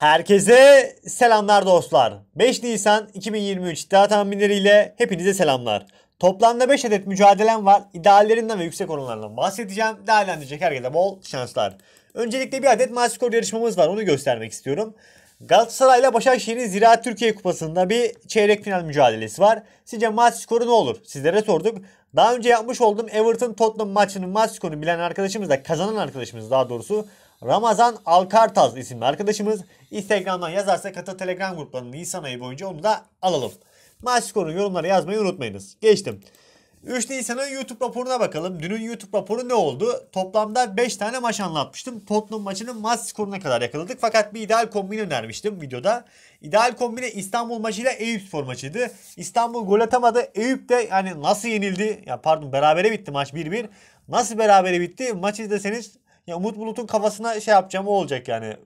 Herkese selamlar dostlar. 5 Nisan 2023 iddia tahminleriyle hepinize selamlar. Toplamda 5 adet mücadelem var. İdeallerinden ve yüksek oranlarından bahsedeceğim. Değerlendirecek herkese bol şanslar. Öncelikle bir adet maç skor yarışmamız var. Onu göstermek istiyorum. Galatasaray ile Başakşehir'in Ziraat Türkiye Kupası'nda bir çeyrek final mücadelesi var. Sizce maç skoru ne olur? Sizlere sorduk. Daha önce yapmış olduğum Everton Tottenham maçının maç skorunu bilen arkadaşımız da kazanan arkadaşımız daha doğrusu Ramazan Alkartaz isimli arkadaşımız Instagram'dan yazarsa kata Telegram gruplarının Nisan ayı boyunca onu da alalım. Maç skorunu yorumlara yazmayı unutmayınız. Geçtim. 3 Nisan'ın YouTube raporuna bakalım. Dünün YouTube raporu ne oldu? Toplamda 5 tane maç anlatmıştım. Tottenham maçının maç skoruna kadar yakaladık. Fakat bir ideal kombin önermiştim videoda. İdeal kombine İstanbul maçıyla Eyüp spor maçıydı. İstanbul gol atamadı. Eyüp de yani nasıl yenildi? Ya pardon berabere bitti maç 1-1. Nasıl berabere bitti? Maç izleseniz ya Umut Bulut'un kafasına şey yapacağım o olacak yani.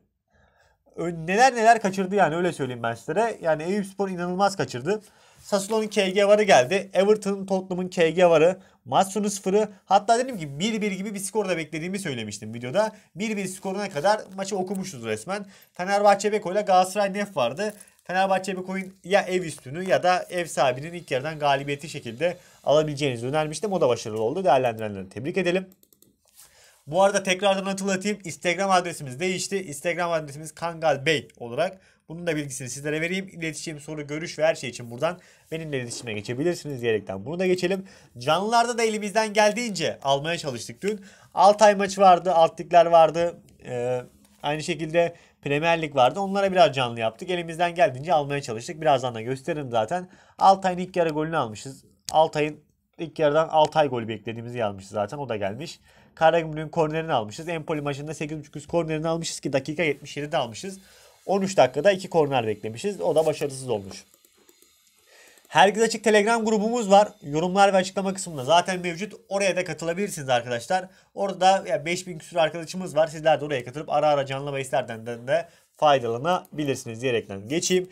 Neler neler kaçırdı yani öyle söyleyeyim ben sizlere. Yani Eyüp Spor inanılmaz kaçırdı. Sassuolo'nun KG varı geldi. Everton'un Tottenham'ın KG varı. Maç sonu sıfırı. Hatta dedim ki 1-1 gibi bir skorda beklediğimi söylemiştim videoda. 1-1 skoruna kadar maçı okumuşuz resmen. Fenerbahçe Beko ile Galatasaray Nef vardı. Fenerbahçe Beko'nun ya ev üstünü ya da ev sahibinin ilk yerden galibiyeti şekilde alabileceğinizi önermiştim. O da başarılı oldu. Değerlendirenleri tebrik edelim. Bu arada tekrardan hatırlatayım. Instagram adresimiz değişti. Instagram adresimiz Kangal Bey olarak. Bunun da bilgisini sizlere vereyim. İletişim, soru, görüş ve her şey için buradan benimle iletişime geçebilirsiniz diyerekten. Bunu da geçelim. Canlılarda da elimizden geldiğince almaya çalıştık dün. Altay maçı vardı, altlıklar vardı. Ee, aynı şekilde Premier Lig vardı. Onlara biraz canlı yaptık. Elimizden geldiğince almaya çalıştık. Birazdan da gösteririm zaten. Altay'ın ilk yarı golünü almışız. Altay'ın İlk yarıdan ay golü beklediğimizi yazmış zaten. O da gelmiş. Karagümrük'ün kornerini almışız. Empoli maçında 8.5 üst kornerini almışız ki dakika 77'de almışız. 13 dakikada 2 korner beklemişiz. O da başarısız olmuş. Herkes Açık Telegram grubumuz var. Yorumlar ve açıklama kısmında zaten mevcut. Oraya da katılabilirsiniz arkadaşlar. Orada ya 5000 küsur arkadaşımız var. Sizler de oraya katılıp ara ara canlı bahislerden de faydalanabilirsiniz diyerekten geçeyim.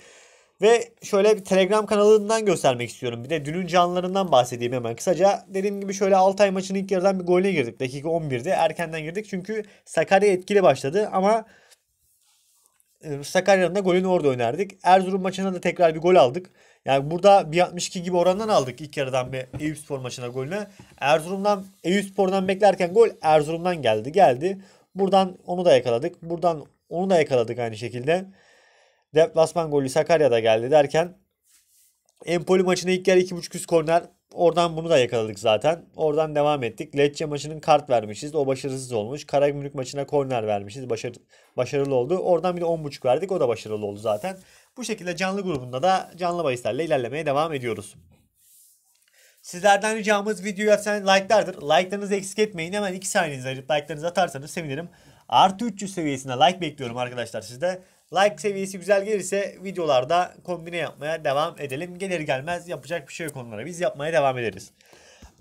Ve şöyle bir Telegram kanalından göstermek istiyorum. Bir de dünün canlılarından bahsedeyim hemen kısaca. Dediğim gibi şöyle Altay maçının ilk yarıdan bir golüne girdik. Dakika 11'de erkenden girdik. Çünkü Sakarya etkili başladı ama e, Sakarya'nın da golünü orada önerdik. Erzurum maçına da tekrar bir gol aldık. Yani burada 1.62 gibi orandan aldık ilk yarıdan bir Eyüpspor maçına golüne. Erzurum'dan Eyüpspor'dan beklerken gol Erzurum'dan geldi. Geldi. Buradan onu da yakaladık. Buradan onu da yakaladık aynı şekilde. Deplasman golü Sakarya'da geldi derken Empoli maçına ilk yer 2.5 üst korner. Oradan bunu da yakaladık zaten. Oradan devam ettik. Lecce maçının kart vermişiz. O başarısız olmuş. Karagümrük maçına korner vermişiz. Başarı, başarılı oldu. Oradan bir de 10.5 verdik. O da başarılı oldu zaten. Bu şekilde canlı grubunda da canlı bahislerle ilerlemeye devam ediyoruz. Sizlerden ricamız videoya sen like'lardır. Like'larınızı eksik etmeyin. Hemen 2 saniyenizi ayırıp like'larınızı atarsanız sevinirim. Artı 300 seviyesinde like bekliyorum arkadaşlar sizde. Like seviyesi güzel gelirse videolarda kombine yapmaya devam edelim. Gelir gelmez yapacak bir şey yok onlara. Biz yapmaya devam ederiz.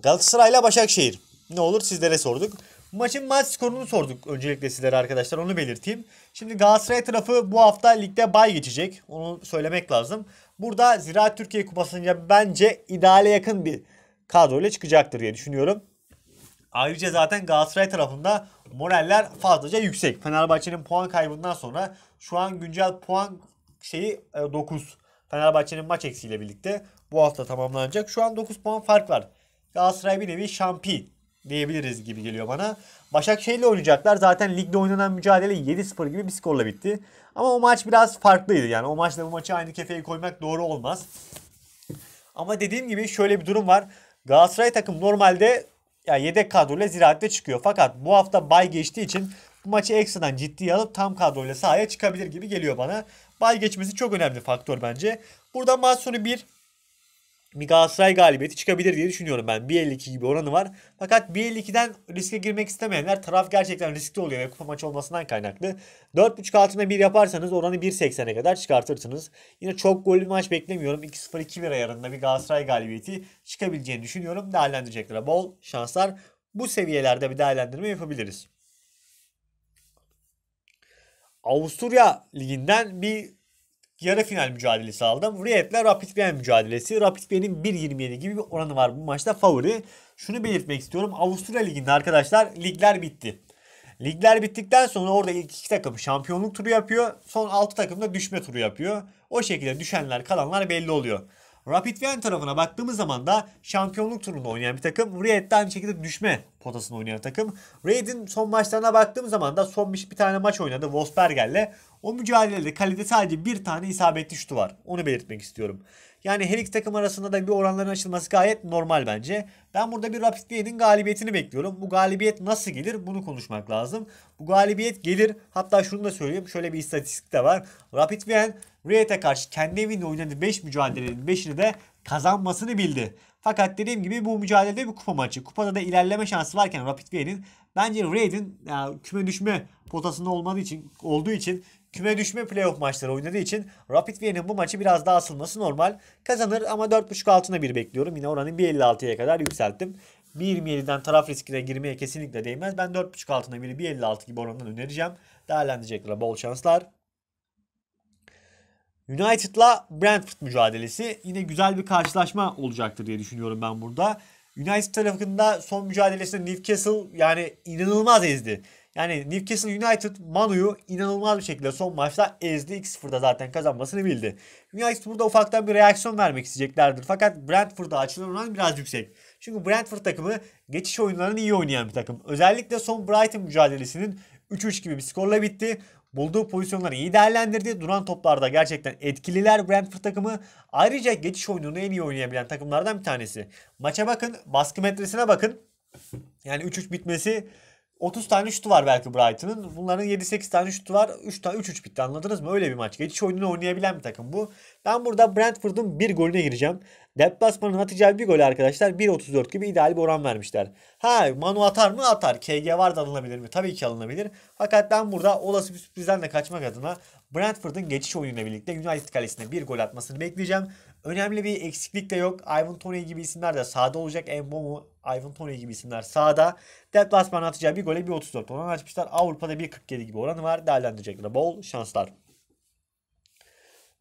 Galatasaray'la Başakşehir. Ne olur sizlere sorduk. Maçın maç skorunu sorduk öncelikle sizlere arkadaşlar onu belirteyim. Şimdi Galatasaray tarafı bu hafta ligde bay geçecek. Onu söylemek lazım. Burada Ziraat Türkiye Kupası'nca bence ideale yakın bir kadroyla çıkacaktır diye düşünüyorum. Ayrıca zaten Galatasaray tarafında moraller fazlaca yüksek. Fenerbahçe'nin puan kaybından sonra şu an güncel puan şeyi 9. E, Fenerbahçe'nin maç eksiğiyle birlikte bu hafta tamamlanacak. Şu an 9 puan fark var. Galatasaray bir nevi şampi diyebiliriz gibi geliyor bana. Başakşehir'le oynayacaklar. Zaten ligde oynanan mücadele 7-0 gibi bir skorla bitti. Ama o maç biraz farklıydı. Yani o maçla bu maçı aynı kefeye koymak doğru olmaz. Ama dediğim gibi şöyle bir durum var. Galatasaray takım normalde ya yani yedek kadroyla ziraatte çıkıyor. Fakat bu hafta bay geçtiği için bu maçı ekstradan ciddiye alıp tam kadroyla sahaya çıkabilir gibi geliyor bana. Bay geçmesi çok önemli faktör bence. Buradan maç sonu bir bir Galatasaray galibiyeti çıkabilir diye düşünüyorum ben. 1.52 gibi oranı var. Fakat 1.52'den riske girmek istemeyenler taraf gerçekten riskli oluyor ve kupa maçı olmasından kaynaklı. 4.5 altına 1 yaparsanız oranı 1.80'e kadar çıkartırsınız. Yine çok gollü maç beklemiyorum. 2-0-2-1 bir Galatasaray galibiyeti çıkabileceğini düşünüyorum. Değerlendireceklere bol şanslar. Bu seviyelerde bir değerlendirme yapabiliriz. Avusturya liginden bir yarı final mücadelesi aldım. Riyad'le Rapid Wien mücadelesi. Rapid Wien'in 1.27 gibi bir oranı var bu maçta favori. Şunu belirtmek istiyorum. Avusturya liginde arkadaşlar ligler bitti. Ligler bittikten sonra orada ilk iki takım şampiyonluk turu yapıyor. Son altı takım da düşme turu yapıyor. O şekilde düşenler kalanlar belli oluyor. Rapid Wien tarafına baktığımız zaman da şampiyonluk turunda oynayan bir takım. Riyad'de aynı şekilde düşme potasında oynayan takım. Riyad'in son maçlarına baktığımız zaman da son bir, bir tane maç oynadı Wolfsberger'le. O mücadelede kalede sadece bir tane isabetli şutu var. Onu belirtmek istiyorum. Yani her iki takım arasında da bir oranların açılması gayet normal bence. Ben burada bir Rapid Wien'in galibiyetini bekliyorum. Bu galibiyet nasıl gelir bunu konuşmak lazım. Bu galibiyet gelir. Hatta şunu da söyleyeyim. Şöyle bir istatistik de var. Rapid Wien Riyad'a karşı kendi evinde oynadığı 5 beş mücadelenin 5'ini de kazanmasını bildi. Fakat dediğim gibi bu mücadelede bir kupa maçı. Kupada da ilerleme şansı varken Rapid Wien'in bence Raid'in yani küme düşme potasında olmadığı için olduğu için küme düşme playoff maçları oynadığı için Rapid Wien'in bu maçı biraz daha asılması normal. Kazanır ama 4.5 altına bir bekliyorum. Yine oranı 1.56'ya kadar yükselttim. 1.27'den taraf riskine girmeye kesinlikle değmez. Ben 4.5 altına biri 1.56 gibi oranından önereceğim. Değerlendirecekler bol şanslar. United'la Brentford mücadelesi yine güzel bir karşılaşma olacaktır diye düşünüyorum ben burada. United tarafında son mücadelesinde Newcastle yani inanılmaz ezdi. Yani Newcastle United Manu'yu inanılmaz bir şekilde son maçta ezdi. 2-0'da zaten kazanmasını bildi. United burada ufaktan bir reaksiyon vermek isteyeceklerdir. Fakat Brentford'a açılan oran biraz yüksek. Çünkü Brentford takımı geçiş oyunlarını iyi oynayan bir takım. Özellikle son Brighton mücadelesinin 3-3 gibi bir skorla bitti. Bulduğu pozisyonları iyi değerlendirdi. Duran toplarda gerçekten etkililer Brentford takımı. Ayrıca geçiş oyununu en iyi oynayabilen takımlardan bir tanesi. Maça bakın, baskı metresine bakın. Yani 3-3 bitmesi 30 tane şutu var belki Brighton'ın. Bunların 7-8 tane şutu var. 3 tane 3-3 bitti anladınız mı? Öyle bir maç. Geçiş oyununu oynayabilen bir takım bu. Ben burada Brentford'un bir golüne gireceğim. Deplasman'ın atacağı bir golü arkadaşlar 1.34 gibi ideal bir oran vermişler. Ha Manu atar mı? Atar. KG var da alınabilir mi? Tabii ki alınabilir. Fakat ben burada olası bir sürprizden de kaçmak adına Brentford'un geçiş oyunuyla birlikte United kalesine bir gol atmasını bekleyeceğim. Önemli bir eksiklik de yok. Ivan Toney gibi isimler de sahada olacak. Mbomu Ivan Tony gibi isimler sağda. Deplasman atacağı bir gole 1.34 oran açmışlar. Avrupa'da 1.47 gibi oranı var. Değerlendirecekler. Bol şanslar.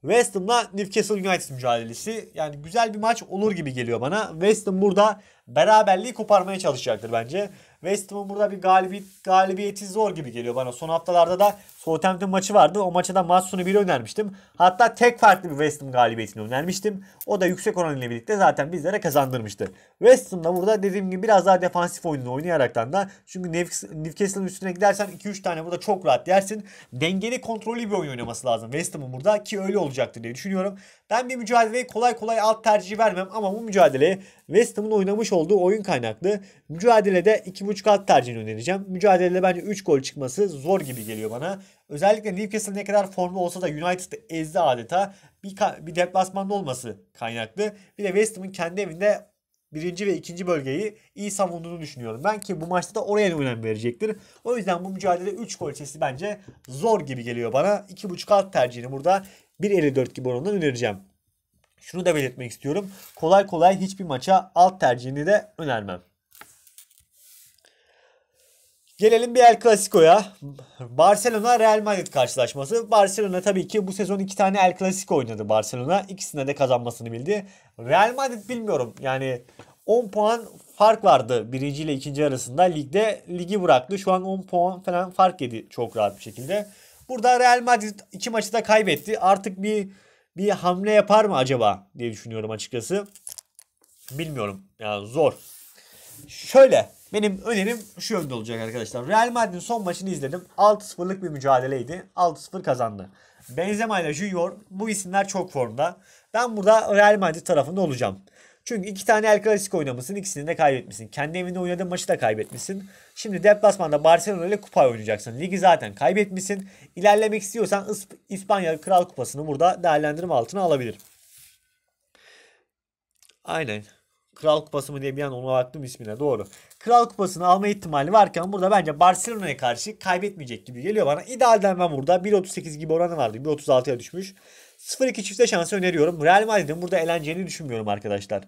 West Ham'la Newcastle United mücadelesi. Yani güzel bir maç olur gibi geliyor bana. West Ham burada beraberliği koparmaya çalışacaktır bence. West Ham'ın burada bir galibiyet, galibiyeti zor gibi geliyor bana. Son haftalarda da Southampton maçı vardı. O maçta da maç sonu önermiştim. Hatta tek farklı bir West Ham galibiyetini önermiştim. O da yüksek oran ile birlikte zaten bizlere kazandırmıştı. West Ham da burada dediğim gibi biraz daha defansif oyununu oynayaraktan da çünkü Newcastle'ın üstüne gidersen 2-3 tane burada çok rahat yersin. Dengeli kontrollü bir oyun oynaması lazım West Ham'ın burada ki öyle olacaktır diye düşünüyorum. Ben bir mücadeleye kolay kolay alt tercihi vermem ama bu mücadeleye West Ham'ın oynamış olduğu oyun kaynaklı. Mücadelede 2.5 alt tercihini önereceğim. Mücadelede bence 3 gol çıkması zor gibi geliyor bana. Özellikle Newcastle ne kadar formda olsa da United'ı ezdi adeta. Bir, bir deplasmanda olması kaynaklı. Bir de West Ham'ın kendi evinde birinci ve ikinci bölgeyi iyi savunduğunu düşünüyorum. Ben ki bu maçta da oraya önem verecektir. O yüzden bu mücadele 3 gol sesi bence zor gibi geliyor bana. 2.5 alt tercihini burada 1.54 gibi oranından önereceğim. Şunu da belirtmek istiyorum. Kolay kolay hiçbir maça alt tercihini de önermem. Gelelim bir El Clasico'ya. Barcelona Real Madrid karşılaşması. Barcelona tabii ki bu sezon iki tane El Clasico oynadı Barcelona. İkisinde de kazanmasını bildi. Real Madrid bilmiyorum. Yani 10 puan fark vardı birinci ile ikinci arasında. Ligde ligi bıraktı. Şu an 10 puan falan fark yedi çok rahat bir şekilde. Burada Real Madrid iki maçı da kaybetti. Artık bir bir hamle yapar mı acaba diye düşünüyorum açıkçası. Bilmiyorum. Yani zor. Şöyle benim önerim şu yönde olacak arkadaşlar. Real Madrid'in son maçını izledim. 6-0'lık bir mücadeleydi. 6-0 kazandı. Benzema ile Junior bu isimler çok formda. Ben burada Real Madrid tarafında olacağım. Çünkü iki tane El Clasico oynamışsın ikisini de kaybetmişsin. Kendi evinde oynadığın maçı da kaybetmişsin. Şimdi deplasmanda Barcelona ile kupa oynayacaksın. Ligi zaten kaybetmişsin. İlerlemek istiyorsan İsp İspanya Kral Kupası'nı burada değerlendirme altına alabilir. Aynen. Kral Kupası mı diye bir an ona baktım ismine doğru. Kral Kupası'nı alma ihtimali varken burada bence Barcelona'ya karşı kaybetmeyecek gibi geliyor bana. İdealden ben burada 1.38 gibi oranı vardı. 1.36'ya düşmüş. 0-2 çifte şansı öneriyorum. Real Madrid'in burada eleneceğini düşünmüyorum arkadaşlar.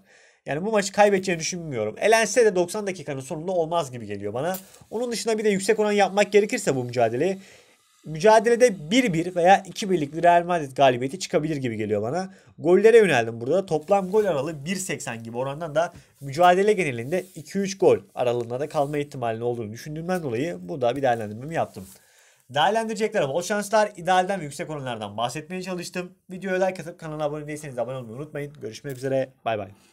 Yani bu maçı kaybedeceğini düşünmüyorum. Elense de 90 dakikanın sonunda olmaz gibi geliyor bana. Onun dışında bir de yüksek oran yapmak gerekirse bu mücadeleyi mücadelede 1-1 veya 2-1'lik Real Madrid galibiyeti çıkabilir gibi geliyor bana. Gollere yöneldim burada. Toplam gol aralığı 1.80 gibi orandan da mücadele genelinde 2-3 gol aralığında da kalma ihtimalinin olduğunu düşündüğümden dolayı burada bir değerlendirmemi yaptım. Değerlendirecekler bol şanslar. İdealden ve yüksek oranlardan bahsetmeye çalıştım. Videoya like atıp kanala abone değilseniz abone olmayı unutmayın. Görüşmek üzere. Bay bay.